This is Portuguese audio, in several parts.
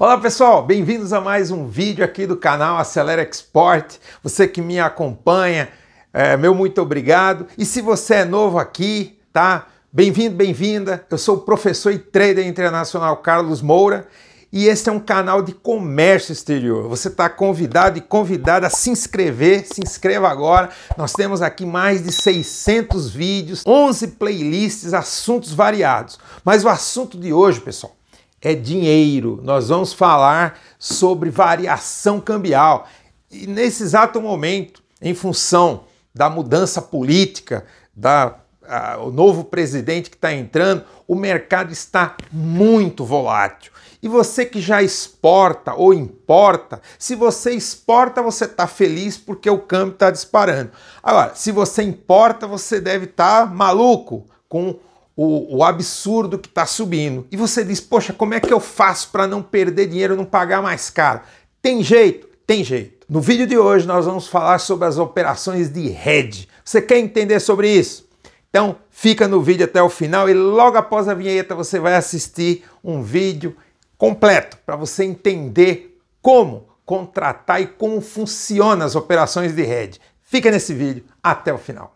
Olá pessoal, bem-vindos a mais um vídeo aqui do canal Acelera Export. Você que me acompanha, é, meu muito obrigado. E se você é novo aqui, tá? Bem-vindo, bem-vinda. Eu sou o professor e trader internacional Carlos Moura e esse é um canal de comércio exterior. Você está convidado e convidada a se inscrever, se inscreva agora. Nós temos aqui mais de 600 vídeos, 11 playlists, assuntos variados. Mas o assunto de hoje, pessoal, é dinheiro. Nós vamos falar sobre variação cambial. E nesse exato momento, em função da mudança política, da a, o novo presidente que está entrando, o mercado está muito volátil. E você que já exporta ou importa, se você exporta, você está feliz porque o câmbio está disparando. Agora, se você importa, você deve estar tá maluco com o, o absurdo que está subindo. E você diz, poxa, como é que eu faço para não perder dinheiro, não pagar mais caro? Tem jeito? Tem jeito. No vídeo de hoje nós vamos falar sobre as operações de hedge. Você quer entender sobre isso? Então fica no vídeo até o final e logo após a vinheta você vai assistir um vídeo completo para você entender como contratar e como funcionam as operações de hedge. Fica nesse vídeo até o final.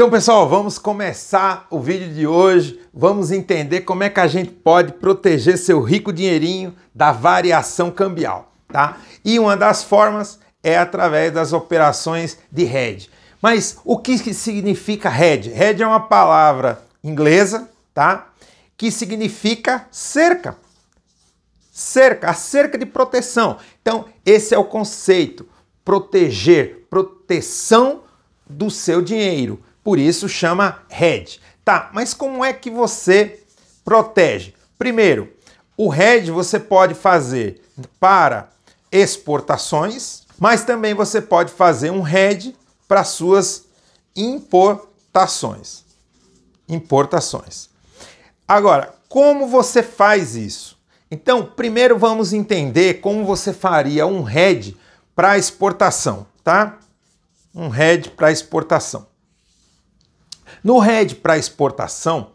Então, pessoal, vamos começar o vídeo de hoje. Vamos entender como é que a gente pode proteger seu rico dinheirinho da variação cambial, tá? E uma das formas é através das operações de hedge. Mas o que significa hedge? Hedge é uma palavra inglesa, tá? Que significa cerca. Cerca, a cerca de proteção. Então, esse é o conceito: proteger, proteção do seu dinheiro por isso chama hedge. Tá, mas como é que você protege? Primeiro, o hedge você pode fazer para exportações, mas também você pode fazer um hedge para suas importações. Importações. Agora, como você faz isso? Então, primeiro vamos entender como você faria um head para exportação, tá? Um head para exportação. No RED para exportação,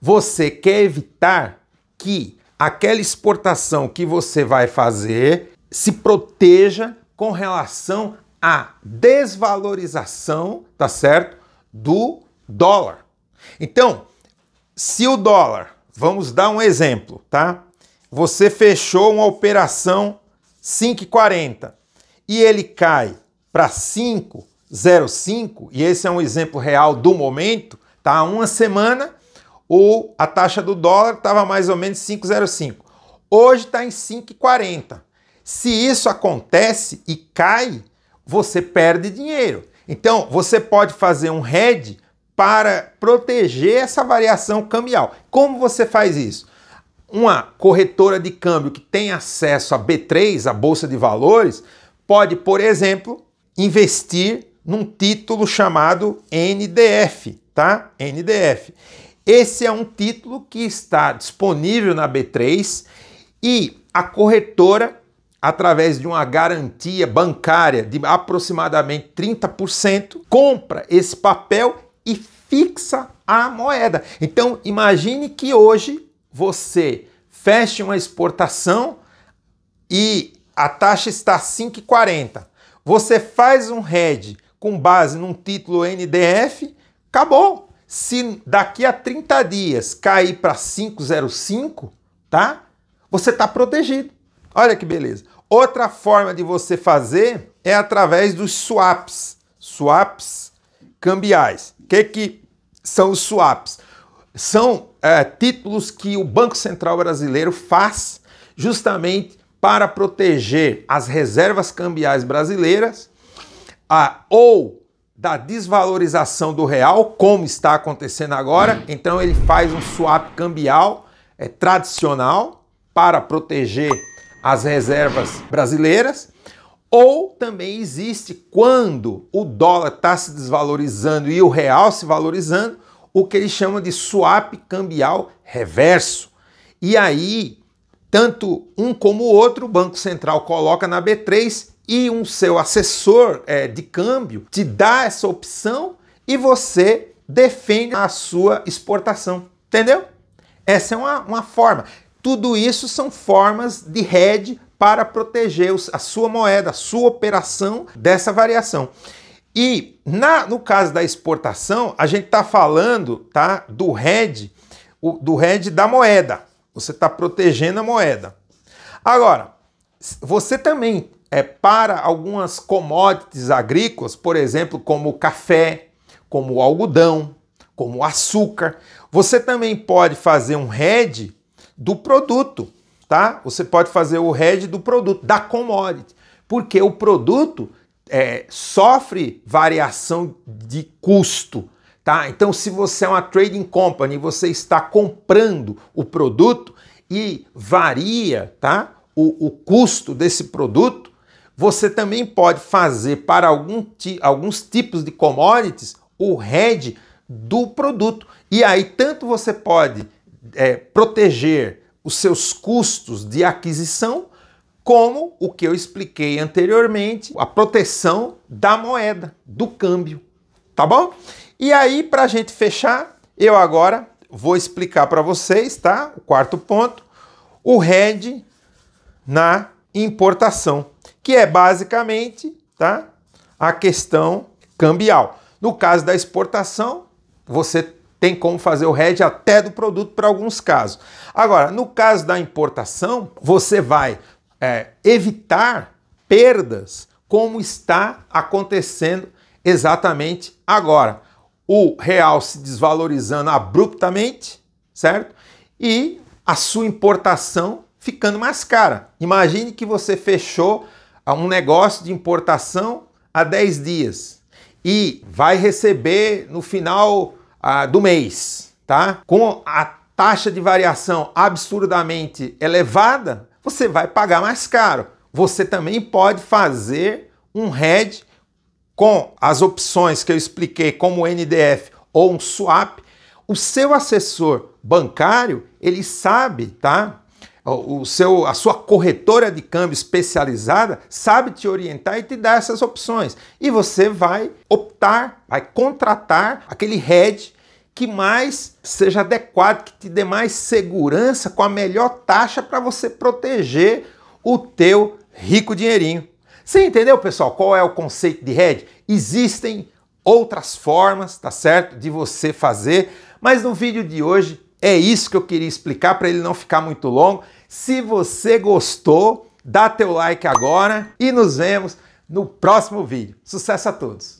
você quer evitar que aquela exportação que você vai fazer se proteja com relação à desvalorização, tá certo? Do dólar. Então, se o dólar, vamos dar um exemplo, tá? Você fechou uma operação 5,40 e ele cai para 5, 0,5, e esse é um exemplo real do momento, tá? Há uma semana, ou a taxa do dólar estava mais ou menos 5,05. Hoje está em 5,40. Se isso acontece e cai, você perde dinheiro. Então, você pode fazer um hedge para proteger essa variação cambial. Como você faz isso? Uma corretora de câmbio que tem acesso a B3, a bolsa de valores, pode, por exemplo, investir num título chamado NDF, tá? NDF. Esse é um título que está disponível na B3 e a corretora, através de uma garantia bancária de aproximadamente 30%, compra esse papel e fixa a moeda. Então, imagine que hoje você feche uma exportação e a taxa está 5,40. Você faz um hedge com base num título NDF, acabou. Se daqui a 30 dias cair para 505, tá? Você está protegido. Olha que beleza. Outra forma de você fazer é através dos swaps. Swaps cambiais. O que, que são os swaps? São é, títulos que o Banco Central Brasileiro faz justamente para proteger as reservas cambiais brasileiras a, ou da desvalorização do real, como está acontecendo agora, então ele faz um swap cambial é, tradicional para proteger as reservas brasileiras. Ou também existe quando o dólar está se desvalorizando e o real se valorizando, o que ele chama de swap cambial reverso. E aí, tanto um como o outro, o Banco Central coloca na B3 e um seu assessor é, de câmbio te dá essa opção e você defende a sua exportação. Entendeu? Essa é uma, uma forma. Tudo isso são formas de hedge para proteger a sua moeda, a sua operação dessa variação. E na, no caso da exportação, a gente está falando tá, do hedge, o, do hedge da moeda. Você está protegendo a moeda. Agora, você também é, para algumas commodities agrícolas, por exemplo, como café, como algodão, como açúcar. Você também pode fazer um head do produto, tá? Você pode fazer o head do produto, da commodity, porque o produto é, sofre variação de custo. Tá? Então, se você é uma trading company, você está comprando o produto e varia tá? o, o custo desse produto, você também pode fazer para algum ti, alguns tipos de commodities o hedge do produto. E aí, tanto você pode é, proteger os seus custos de aquisição, como o que eu expliquei anteriormente, a proteção da moeda, do câmbio. Tá bom? E aí, para a gente fechar, eu agora vou explicar para vocês, tá? O quarto ponto, o hedge na importação que é basicamente tá, a questão cambial. No caso da exportação, você tem como fazer o hedge até do produto para alguns casos. Agora, no caso da importação, você vai é, evitar perdas como está acontecendo exatamente agora. O real se desvalorizando abruptamente, certo? E a sua importação ficando mais cara. Imagine que você fechou a um negócio de importação há 10 dias e vai receber no final ah, do mês, tá? Com a taxa de variação absurdamente elevada, você vai pagar mais caro. Você também pode fazer um hedge com as opções que eu expliquei, como NDF ou um swap. O seu assessor bancário, ele sabe, tá? o seu, a sua corretora de câmbio especializada sabe te orientar e te dar essas opções. E você vai optar, vai contratar aquele hedge que mais seja adequado, que te dê mais segurança com a melhor taxa para você proteger o teu rico dinheirinho. Você entendeu, pessoal, qual é o conceito de hedge? Existem outras formas, tá certo, de você fazer, mas no vídeo de hoje é isso que eu queria explicar para ele não ficar muito longo. Se você gostou, dá teu like agora e nos vemos no próximo vídeo. Sucesso a todos!